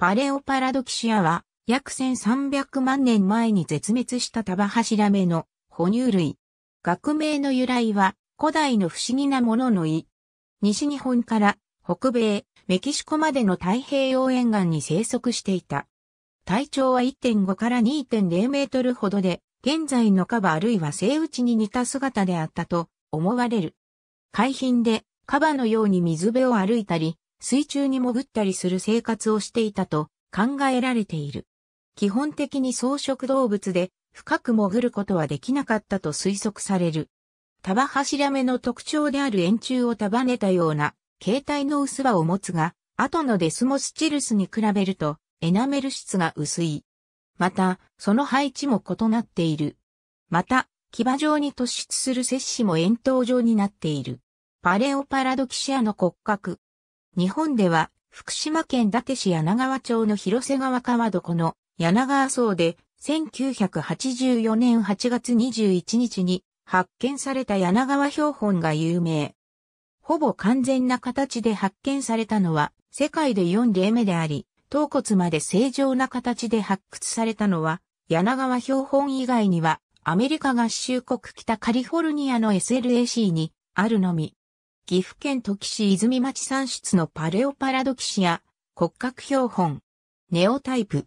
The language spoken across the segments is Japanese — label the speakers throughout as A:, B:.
A: パレオパラドキシアは、約1300万年前に絶滅したタバハシラメの哺乳類。学名の由来は、古代の不思議なものの意。西日本から北米、メキシコまでの太平洋沿岸に生息していた。体長は1.5から2.0メートルほどで、現在のカバあるいはセイに似た姿であったと思われる。海浜でカバのように水辺を歩いたり、水中に潜ったりする生活をしていたと考えられている。基本的に草食動物で深く潜ることはできなかったと推測される。束柱目の特徴である円柱を束ねたような形態の薄輪を持つが、後のデスモスチルスに比べるとエナメル質が薄い。また、その配置も異なっている。また、牙状に突出する摂氏も円筒状になっている。パレオパラドキシアの骨格、日本では福島県伊達市柳川町の広瀬川川床の柳川荘で1984年8月21日に発見された柳川標本が有名。ほぼ完全な形で発見されたのは世界で4例目であり、頭骨まで正常な形で発掘されたのは柳川標本以外にはアメリカ合衆国北カリフォルニアの SLAC にあるのみ。岐阜県土岐市泉町産出のパレオパラドキシア、骨格標本、ネオタイプ。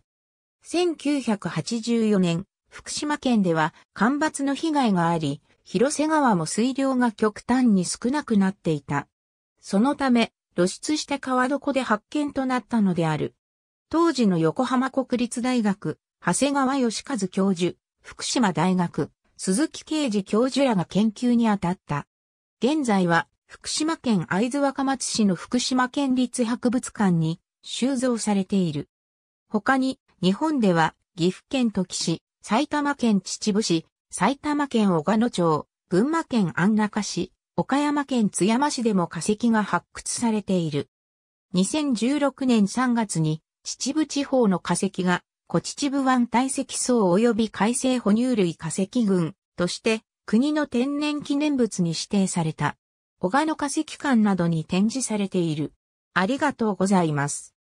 A: 1984年、福島県では干ばつの被害があり、広瀬川も水量が極端に少なくなっていた。そのため、露出した川床で発見となったのである。当時の横浜国立大学、長谷川義和教授、福島大学、鈴木啓治教授らが研究に当たった。現在は福島県会津若松市の福島県立博物館に収蔵されている。他に、日本では岐阜県土市、埼玉県秩父市、埼玉県小鹿野町、群馬県安中市、岡山県津山市でも化石が発掘されている。2016年3月に秩父地方の化石が小秩父湾堆積層及び海生哺乳類化石群として国の天然記念物に指定された。小賀の化石館などに展示されている。ありがとうございます。